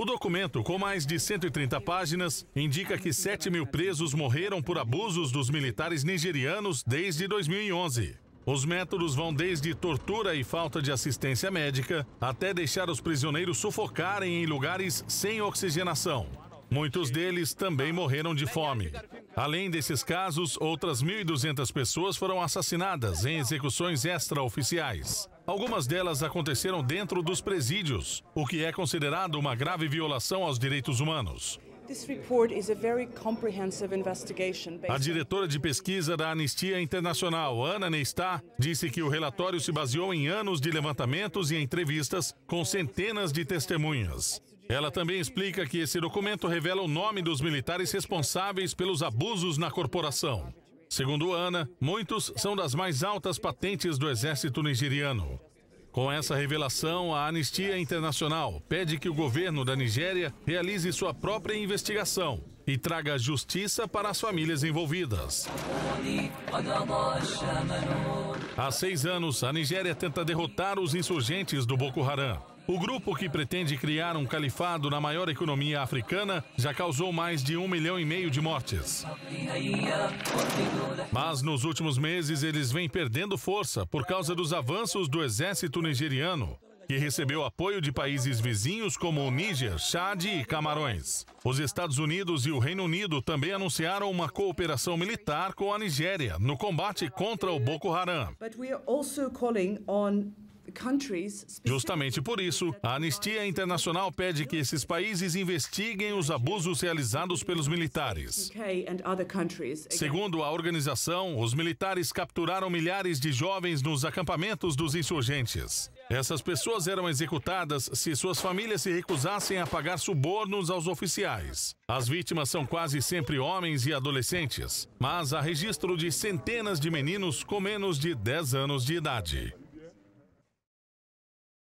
O documento, com mais de 130 páginas, indica que 7 mil presos morreram por abusos dos militares nigerianos desde 2011. Os métodos vão desde tortura e falta de assistência médica até deixar os prisioneiros sufocarem em lugares sem oxigenação. Muitos deles também morreram de fome. Além desses casos, outras 1.200 pessoas foram assassinadas em execuções extraoficiais. Algumas delas aconteceram dentro dos presídios, o que é considerado uma grave violação aos direitos humanos. A diretora de pesquisa da Anistia Internacional, Ana Neistá, disse que o relatório se baseou em anos de levantamentos e entrevistas com centenas de testemunhas. Ela também explica que esse documento revela o nome dos militares responsáveis pelos abusos na corporação. Segundo Ana, muitos são das mais altas patentes do exército nigeriano. Com essa revelação, a Anistia Internacional pede que o governo da Nigéria realize sua própria investigação e traga justiça para as famílias envolvidas. Há seis anos, a Nigéria tenta derrotar os insurgentes do Boko Haram. O grupo que pretende criar um califado na maior economia africana já causou mais de um milhão e meio de mortes. Mas nos últimos meses eles vêm perdendo força por causa dos avanços do exército nigeriano, que recebeu apoio de países vizinhos como o Níger, Chad e Camarões. Os Estados Unidos e o Reino Unido também anunciaram uma cooperação militar com a Nigéria no combate contra o Boko Haram. Justamente por isso, a Anistia Internacional pede que esses países investiguem os abusos realizados pelos militares. Segundo a organização, os militares capturaram milhares de jovens nos acampamentos dos insurgentes. Essas pessoas eram executadas se suas famílias se recusassem a pagar subornos aos oficiais. As vítimas são quase sempre homens e adolescentes, mas há registro de centenas de meninos com menos de 10 anos de idade.